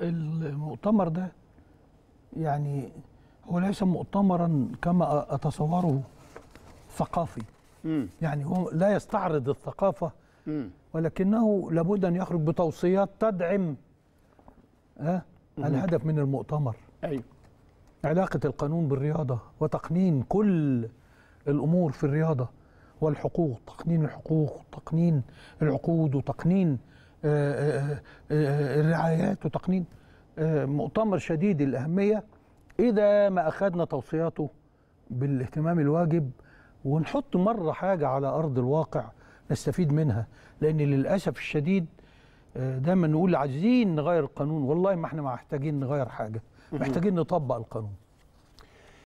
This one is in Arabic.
المؤتمر ده يعني هو ليس مؤتمرا كما اتصوره ثقافي م. يعني هو لا يستعرض الثقافه م. ولكنه لابد ان يخرج بتوصيات تدعم أه؟ الهدف من المؤتمر ايوه علاقه القانون بالرياضه وتقنين كل الامور في الرياضه والحقوق تقنين الحقوق تقنين العقود وتقنين آه، آه، آه، الرعايات وتقنين مؤتمر شديد الأهمية إذا ما أخذنا توصياته بالاهتمام الواجب ونحط مرة حاجة على أرض الواقع نستفيد منها لأن للأسف الشديد دايما نقول عايزين نغير القانون والله ما احنا محتاجين نغير حاجة محتاجين نطبق القانون